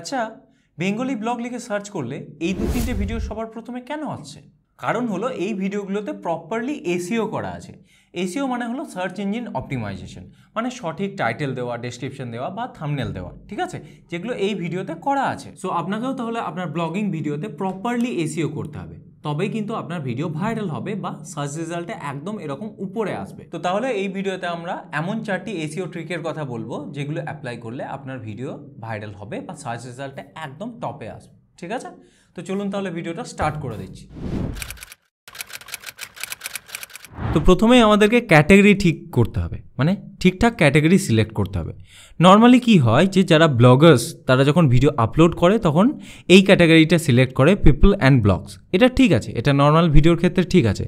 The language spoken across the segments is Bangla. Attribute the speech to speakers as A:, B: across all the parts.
A: আচ্ছা বেঙ্গলি ব্লগ লিখে সার্চ করলে এই দু তিনটে ভিডিও সবার প্রথমে কেন আসছে কারণ হলো এই ভিডিওগুলোতে প্রপারলি এসিও করা আছে এসিও মানে হলো সার্চ ইঞ্জিন অপটিমাইজেশন মানে সঠিক টাইটেল দেওয়া ডেসক্রিপশন দেওয়া বা থামনেল দেওয়া ঠিক আছে যেগুলো এই ভিডিওতে করা আছে সো আপনাকেও তাহলে আপনার ব্লগিং ভিডিওতে প্রপারলি এসিও করতে হবে তবেই কিন্তু আপনার ভিডিও ভাইরাল হবে বা সার্চ রেজাল্টে একদম এরকম উপরে আসবে তো তাহলে এই ভিডিওতে আমরা এমন চারটি এসিও ট্রিকের কথা বলবো যেগুলো অ্যাপ্লাই করলে আপনার ভিডিও ভাইরাল হবে বা সার্চ রেজাল্টে একদম টপে আসবে ঠিক আছে তো চলুন তাহলে ভিডিওটা স্টার্ট করে দিচ্ছি তো প্রথমে আমাদেরকে ক্যাটাগরি ঠিক করতে হবে মানে ঠিকঠাক ক্যাটাগরি সিলেক্ট করতে হবে নর্মালি কি হয় যে যারা ব্লগার্স তারা যখন ভিডিও আপলোড করে তখন এই ক্যাটাগরিটা সিলেক্ট করে পিপল অ্যান্ড ব্লগস এটা ঠিক আছে এটা নর্মাল ভিডিওর ক্ষেত্রে ঠিক আছে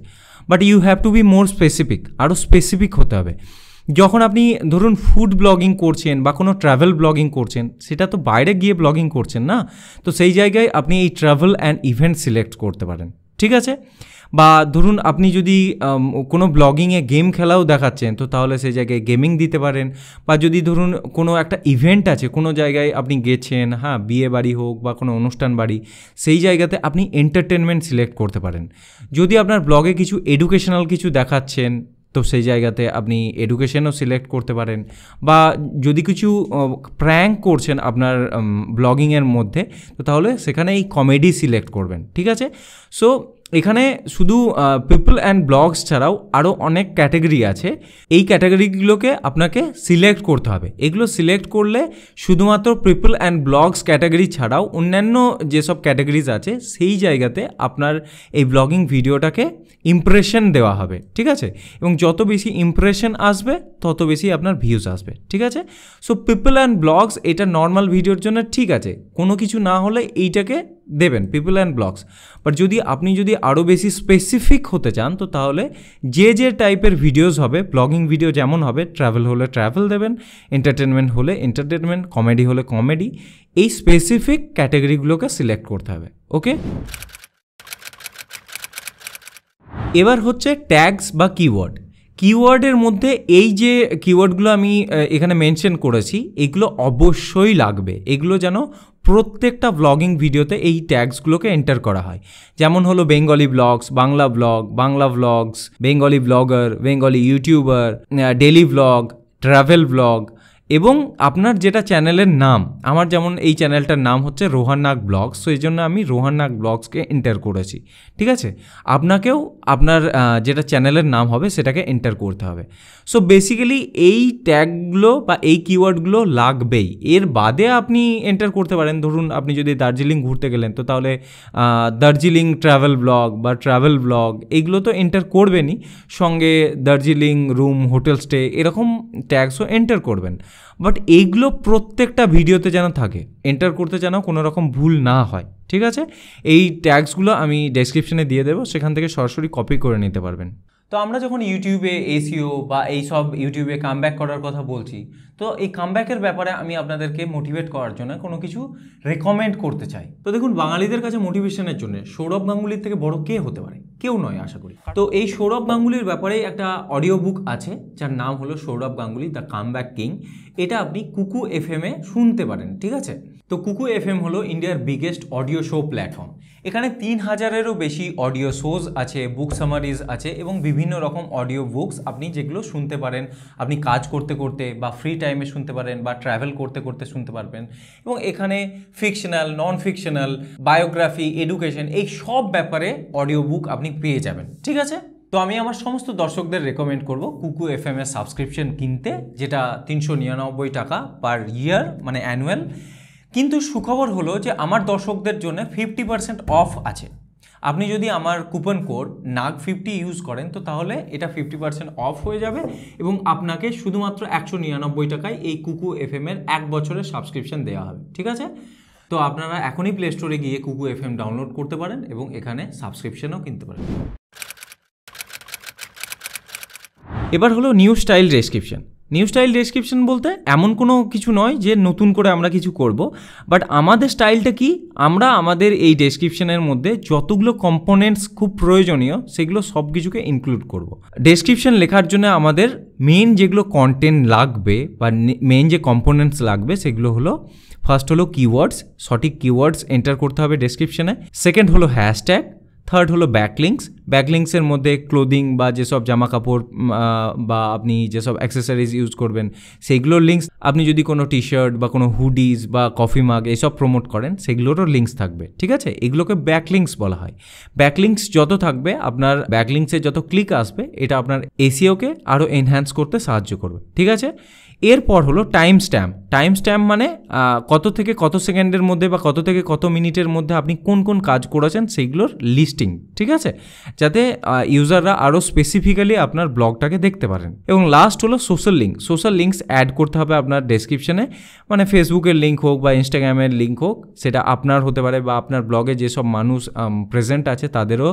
A: but you have to be more specific আরও স্পেসিফিক হতে হবে যখন আপনি ধরুন ফুড ব্লগিং করছেন বা কোনো ট্রাভেল ব্লগিং করছেন সেটা তো বাইরে গিয়ে ব্লগিং করছেন না তো সেই জায়গায় আপনি এই ট্রাভেল অ্যান্ড ইভেন্ট সিলেক্ট করতে পারেন ঠিক আছে বা ধরুন আপনি যদি কোনো ব্লগিংয়ে গেম খেলাও দেখাচ্ছেন তো তাহলে সেই জায়গায় গেমিং দিতে পারেন বা যদি ধরুন কোনো একটা ইভেন্ট আছে কোনো জায়গায় আপনি গেছেন হ্যাঁ বিয়ে বাড়ি হোক বা কোনো অনুষ্ঠান বাড়ি সেই জায়গাতে আপনি এন্টারটেনমেন্ট সিলেক্ট করতে পারেন যদি আপনার ব্লগে কিছু এডুকেশনাল কিছু দেখাচ্ছেন তো সেই জায়গাতে আপনি এডুকেশনও সিলেক্ট করতে পারেন বা যদি কিছু প্র্যাঙ্ক করছেন আপনার ব্লগিংয়ের মধ্যে তো তাহলে সেখানে এই কমেডি সিলেক্ট করবেন ঠিক আছে সো এখানে শুধু পিপল অ্যান্ড ব্লগস ছাড়াও আরও অনেক ক্যাটাগরি আছে এই ক্যাটাগরিগুলোকে আপনাকে সিলেক্ট করতে হবে এগুলো সিলেক্ট করলে শুধুমাত্র পিপল অ্যান্ড ব্লগস ক্যাটাগরি ছাড়াও অন্যান্য যেসব ক্যাটাগরিজ আছে সেই জায়গাতে আপনার এই ব্লগিং ভিডিওটাকে ইমপ্রেশন দেওয়া হবে ঠিক আছে এবং যত বেশি ইমপ্রেশন আসবে তত বেশি আপনার ভিউজ আসবে ঠিক আছে সো পিপল অ্যান্ড ব্লগস এটা নর্মাল ভিডিওর জন্য ঠিক আছে কোনো কিছু না হলে এইটাকে দেবেন পিপল অ্যান্ড ব্লগস বাট যদি আপনি যদি আরও বেশি স্পেসিফিক হতে চান তো তাহলে যে যে টাইপের ভিডিওস হবে ব্লগিং ভিডিও যেমন হবে ট্রাভেল হলে ট্রাভেল দেবেন এন্টারটেনমেন্ট হলে এন্টারটেনমেন্ট কমেডি হলে কমেডি এই স্পেসিফিক ক্যাটাগরিগুলোকে সিলেক্ট করতে হবে ওকে এবার হচ্ছে ট্যাগস বা কিওয়ার্ড কিওয়ার্ডের মধ্যে এই যে কিওয়ার্ডগুলো আমি এখানে মেনশন করেছি এগুলো অবশ্যই লাগবে এগুলো যেন প্রত্যেকটা ব্লগিং ভিডিওতে এই ট্যাগসগুলোকে এন্টার করা হয় যেমন হলো Bengali blogs Bangla blog Bangla blogs Bengali blogger Bengali YouTuber daily blog travel blog এবং আপনার যেটা চ্যানেলের নাম আমার যেমন এই চ্যানেলটার নাম হচ্ছে রোহান নাগ ব্লগস সো এই জন্য আমি রোহান নাগ ব্লগসকে এন্টার করেছি ঠিক আছে আপনাকেও আপনার যেটা চ্যানেলের নাম হবে সেটাকে এন্টার করতে হবে সো বেসিক্যালি এই ট্যাগগুলো বা এই কিওয়ার্ডগুলো লাগবেই এর বাদে আপনি এন্টার করতে পারেন ধরুন আপনি যদি দার্জিলিং ঘুরতে গেলেন তো তাহলে দার্জিলিং ট্রাভেল ব্লগ বা ট্রাভেল ব্লগ এগুলো তো এন্টার করবেনই সঙ্গে দার্জিলিং রুম হোটেল স্টে এরকম ট্যাগসও এন্টার করবেন বাট এইগুলো প্রত্যেকটা ভিডিওতে যেন থাকে এন্টার করতে যেন কোনো রকম ভুল না হয় ঠিক আছে এই ট্যাগসগুলো আমি ডেসক্রিপশনে দিয়ে দেবো সেখান থেকে সরাসরি কপি করে নিতে পারবেন তো আমরা যখন ইউটিউবে এসিও বা এই সব ইউটিউবে কামব্যাক করার কথা বলছি তো এই কামব্যাকের ব্যাপারে আমি আপনাদেরকে মোটিভেট করার জন্য কোনো কিছু রেকমেন্ড করতে চাই তো দেখুন বাঙালিদের কাছে মোটিভেশনের জন্য সৌরভ গাঙ্গুলির থেকে বড় কে হতে পারে কেউ নয় আশা করি তো এই সৌরভ গাঙ্গুলির ব্যাপারে একটা অডিও বুক আছে যার নাম হলো Sourav Ganguly the comeback king এটা আপনি কুকু এফ এ শুনতে পারেন ঠিক আছে তো কুকু এফ এম হলো ইন্ডিয়ার বিগেস্ট অডিও শো প্ল্যাটফর্ম এখানে তিন হাজারেরও বেশি অডিও শোজ আছে বুক সামারিজ আছে এবং বিভিন্ন রকম অডিও বুকস আপনি যেগুলো শুনতে পারেন আপনি কাজ করতে করতে বা ফ্রি টাইমে শুনতে পারেন বা ট্র্যাভেল করতে করতে শুনতে পারবেন এবং এখানে fictional non fictional biography education এই সব ব্যাপারে অডিও বুক আপনি পেয়ে যাবেন ঠিক আছে তো আমি আমার সমস্ত দর্শকদের রেকমেন্ড করব কুকু এফ এম এর সাবস্ক্রিপশন কিনতে যেটা তিনশো নিরানব্বই টাকা পার ইয়ার মানে অ্যানুয়াল কিন্তু সুখবর হলো যে আমার দর্শকদের জন্য ফিফটি পার্সেন্ট অফ আছে আপনি যদি আমার coupon code Nag fifty use করেন তো তাহলে এটা ফিফটি পার্সেন্ট অফ হয়ে যাবে এবং আপনাকে শুধুমাত্র একশো নিরানব্বই টাকায় এই কুকু এফ এর এক বছরের সাবস্ক্রিপশন দেওয়া হবে ঠিক আছে তো আপনারা এখনই প্লে স্টোরে গিয়ে কুকু এফ ডাউনলোড করতে পারেন এবং এখানে সাবস্ক্রিপশনও কিনতে পারেন এবার হলো new style description new style description বলতে এমন কোনো কিছু নয় যে নতুন করে আমরা কিছু করব বাট আমাদের স্টাইলটা কি আমরা আমাদের এই ডেসক্রিপশনের মধ্যে যতগুলো কম্পোনেন্টস খুব প্রয়োজনীয় সেগুলো সব কিছুকে ইনক্লুড করব। ডেসক্রিপশন লেখার জন্য আমাদের মেন যেগুলো কন্টেন্ট লাগবে বা মেন যে কম্পোনেন্টস লাগবে সেগুলো হলো ফার্স্ট হলো কিওয়ার্ডস সঠিক কিওয়ার্ডস এন্টার করতে হবে ডেসক্রিপশনে সেকেন্ড হলো হ্যাশট্যাগ থার্ড হলো ব্যাকলিংস ব্যাকলিংসের মধ্যে ক্লোদিং বা যেসব জামা কাপড় বা আপনি যেসব অ্যাক্সেসারিজ ইউজ করবেন সেইগুলোর লিঙ্কস আপনি যদি কোনো টি শার্ট বা কোনো হুডিজ বা কফি মাগ এসব প্রমোট করেন সেগুলোরও লিঙ্কস থাকবে ঠিক আছে এগুলোকে ব্যাকলিংস বলা হয় ব্যাকলিংস যত থাকবে আপনার ব্যাকলিংসের যত ক্লিক আসবে এটা আপনার এসিওকে আরও এনহ্যান্স করতে সাহায্য করবে ঠিক আছে এরপর হলো টাইম স্ট্যাম্প টাইম স্ট্যাম্প মানে কত থেকে কত সেকেন্ডের মধ্যে বা কত থেকে কত মিনিটের মধ্যে আপনি কোন কোন কাজ করেছেন সেইগুলোর লিস্টিং ঠিক আছে যাতে ইউজাররা আরও স্পেসিফিক্যালি আপনার ব্লগটাকে দেখতে পারেন এবং লাস্ট হলো social link social links add করতে হবে আপনার ডেসক্রিপশনে মানে ফেসবুকের লিঙ্ক হোক বা ইনস্টাগ্রামের লিঙ্ক হোক সেটা আপনার হতে পারে বা আপনার ব্লগে যেসব মানুষ প্রেজেন্ট আছে তাদেরও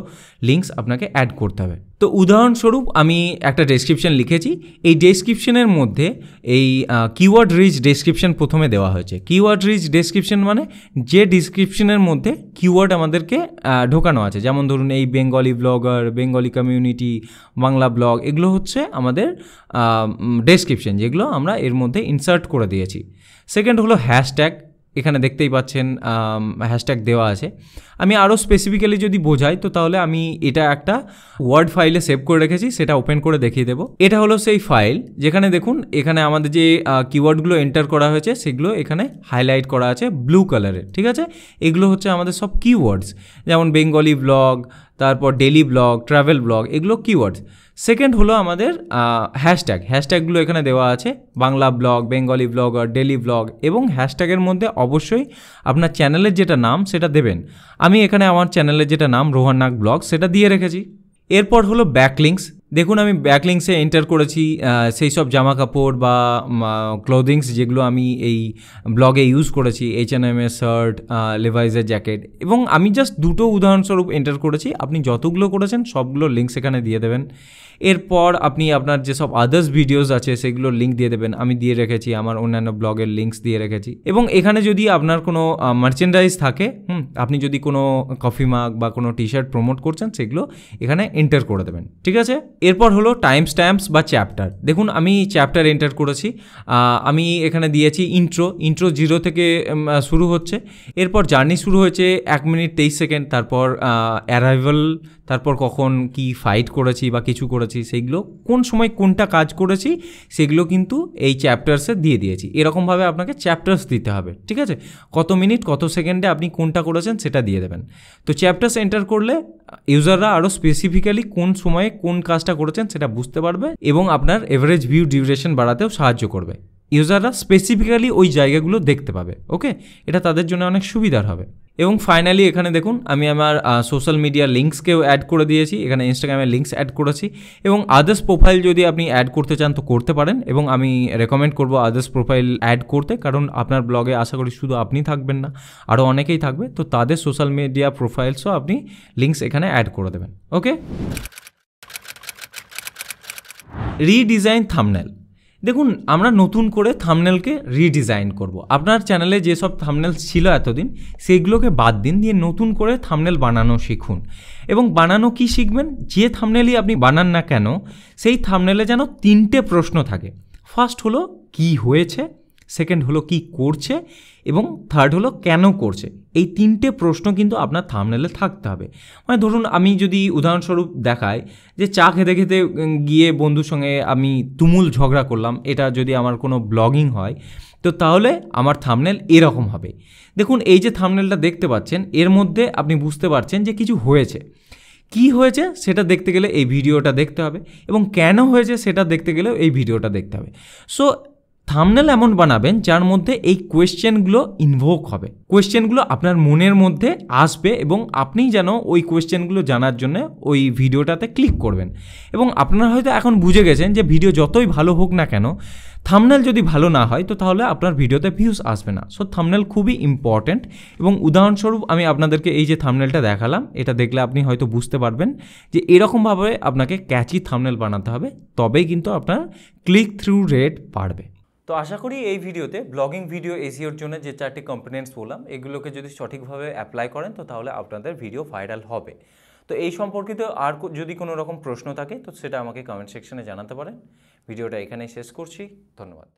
A: লিঙ্কস আপনাকে অ্যাড করতে হবে তো উদাহরণস্বরূপ আমি একটা ডেসক্রিপশন লিখেছি এই ডেসক্রিপশনের মধ্যে এই এই কিওয়ার্ড রিচ ডেসক্রিপশন প্রথমে দেওয়া হয়েছে কিওয়ার্ড রিচ ডেসক্রিপশন মানে যে ডিসক্রিপশনের মধ্যে কিওয়ার্ড আমাদেরকে ঢোকানো আছে যেমন ধরুন এই Bengali blogger Bengali community Bangla blog এগুলো হচ্ছে আমাদের ডেসক্রিপশন যেগুলো আমরা এর মধ্যে ইনসার্ট করে দিয়েছি সেকেন্ড হলো হ্যাশট্যাগ এখানে দেখতেই পাচ্ছেন হ্যাশট্যাগ দেওয়া আছে আমি আরও স্পেসিফিক্যালি যদি বোঝাই তো তাহলে আমি এটা একটা ওয়ার্ড ফাইলে সেভ করে রেখেছি সেটা ওপেন করে দেখিয়ে দেবো এটা হলো সেই ফাইল যেখানে দেখুন এখানে আমাদের যে কিওয়ার্ডগুলো এন্টার করা হয়েছে সেগুলো এখানে হাইলাইট করা আছে ব্লু কালারের ঠিক আছে এগুলো হচ্ছে আমাদের সব কিওয়ার্ডস যেমন বেঙ্গলি ব্লগ তারপর ডেলি ব্লগ ট্রাভেল ব্লগ এগুলো কিওয়ার্ডস সেকেন্ড হলো আমাদের হ্যাশট্যাগ হ্যাশট্যাগগুলো এখানে দেওয়া আছে বাংলা ব্লগ বেঙ্গলি ব্লগ আর ডেলি ব্লগ এবং হ্যাশট্যাগের মধ্যে অবশ্যই আপনার চ্যানেলের যেটা নাম সেটা দেবেন আমি এখানে আমার চ্যানেলের যেটা নাম নাগ ব্লগ সেটা দিয়ে রেখেছি এরপর হলো ব্যাকলিংস দেখুন আমি ব্যাকলিংসে এন্টার করেছি সেই সব জামা কাপড় বা ক্লোদিংস যেগুলো আমি এই ব্লগে ইউজ করেছি এইচ এন এম এ শার্ট লেভাইজের জ্যাকেট এবং আমি জাস্ট দুটো উদাহরণস্বরূপ এন্টার করেছি আপনি যতগুলো করেছেন সবগুলো লিঙ্কস এখানে দিয়ে দেবেন এরপর আপনি আপনার যেসব আদার্স ভিডিওস আছে সেগুলোর লিঙ্ক দিয়ে দেবেন আমি দিয়ে রেখেছি আমার অন্যান্য ব্লগের লিঙ্কস দিয়ে রেখেছি এবং এখানে যদি আপনার কোনো মার্চেন্ডাইজ থাকে হুম আপনি যদি কোনো কফি মাগ বা কোনো টি শার্ট প্রমোট করছেন সেগুলো এখানে এন্টার করে দেবেন ঠিক আছে এরপর হলো টাইম স্ট্যাম্পস বা চ্যাপ্টার দেখুন আমি চ্যাপ্টার এন্টার করেছি আমি এখানে দিয়েছি ইন্ট্রো ইন্ট্রো জিরো থেকে শুরু হচ্ছে এরপর জার্নি শুরু হয়েছে এক মিনিট তেইশ সেকেন্ড তারপর অ্যারাইভাল তারপর কখন কি ফাইট করেছি বা কিছু করেছি সেইগুলো কোন সময় কোনটা কাজ করেছি সেগুলো কিন্তু এই চ্যাপ্টার্সে দিয়ে দিয়েছি এরকমভাবে আপনাকে চ্যাপ্টার্স দিতে হবে ঠিক আছে কত মিনিট কত সেকেন্ডে আপনি কোনটা করেছেন সেটা দিয়ে দেবেন তো চ্যাপ্টার্স এন্টার করলে ইউজাররা আরও স্পেসিফিক্যালি কোন সময়ে কোন কাজটা করেছেন সেটা বুঝতে পারবে এবং আপনার এভারেজ ভিউ ডিউরেশন বাড়াতেও সাহায্য করবে ইউজাররা স্পেসিফিক্যালি ওই জায়গাগুলো দেখতে পাবে ওকে এটা তাদের জন্য অনেক সুবিধার হবে এবং ফাইনালি এখানে দেখুন আমি আমার সোশ্যাল মিডিয়া লিঙ্কসকেও অ্যাড করে দিয়েছি এখানে ইনস্টাগ্রামের লিঙ্কস অ্যাড করেছি এবং আদার্স প্রোফাইল যদি আপনি অ্যাড করতে চান তো করতে পারেন এবং আমি রেকমেন্ড করব আদার্স প্রোফাইল অ্যাড করতে কারণ আপনার ব্লগে আশা করি শুধু আপনি থাকবেন না আরও অনেকেই থাকবে তো তাদের সোশ্যাল মিডিয়া প্রোফাইলসও আপনি লিঙ্কস এখানে অ্যাড করে দেবেন ওকে রিডিজাইন থামনেল দেখুন আমরা নতুন করে থামনেলকে রিডিজাইন করব। আপনার চ্যানেলে যেসব থামনেল ছিল এতদিন সেইগুলোকে বাদ দিন দিয়ে নতুন করে থামনেল বানানো শিখুন এবং বানানো কি শিখবেন যে থামনেলই আপনি বানান না কেন সেই থামনেলে যেন তিনটে প্রশ্ন থাকে ফার্স্ট হলো কি হয়েছে সেকেন্ড হলো কি করছে এবং থার্ড হলো কেন করছে এই তিনটে প্রশ্ন কিন্তু আপনার থামনেলে থাকতে হবে মানে ধরুন আমি যদি উদাহরণস্বরূপ দেখাই যে চা খেতে খেতে গিয়ে বন্ধুর সঙ্গে আমি তুমুল ঝগড়া করলাম এটা যদি আমার কোনো ব্লগিং হয় তো তাহলে আমার থামনেল এরকম হবে দেখুন এই যে থামনেলটা দেখতে পাচ্ছেন এর মধ্যে আপনি বুঝতে পারছেন যে কিছু হয়েছে কি হয়েছে সেটা দেখতে গেলে এই ভিডিওটা দেখতে হবে এবং কেন হয়েছে সেটা দেখতে গেলেও এই ভিডিওটা দেখতে হবে সো থামনেল এমন বানাবেন যার মধ্যে এই কোয়েশ্চেনগুলো ইনভোক হবে কোয়েশ্চেনগুলো আপনার মনের মধ্যে আসবে এবং আপনি যেন ওই কোয়েশ্চেনগুলো জানার জন্য ওই ভিডিওটাতে ক্লিক করবেন এবং আপনারা হয়তো এখন বুঝে গেছেন যে ভিডিও যতই ভালো হোক না কেন থামনেল যদি ভালো না হয় তো তাহলে আপনার ভিডিওতে ভিউজ আসবে না সো থামনেল খুবই ইম্পর্ট্যান্ট এবং উদাহরণস্বরূপ আমি আপনাদেরকে এই যে থামনেলটা দেখালাম এটা দেখলে আপনি হয়তো বুঝতে পারবেন যে এরকমভাবে আপনাকে ক্যাচি থামনেল বানাতে হবে তবেই কিন্তু আপনার ক্লিক থ্রু রেট বাড়বে তো আশা করি এই ভিডিওতে ব্লগিং ভিডিও এসিওর জন্য যে চারটি কম্পোনেন্টস বললাম এগুলোকে যদি সঠিকভাবে অ্যাপ্লাই করেন তো তাহলে আপনাদের ভিডিও ভাইরাল হবে তো এই সম্পর্কিত আর যদি কোনো রকম প্রশ্ন থাকে তো সেটা আমাকে কমেন্ট সেকশনে জানাতে পারেন ভিডিওটা এখানেই শেষ করছি ধন্যবাদ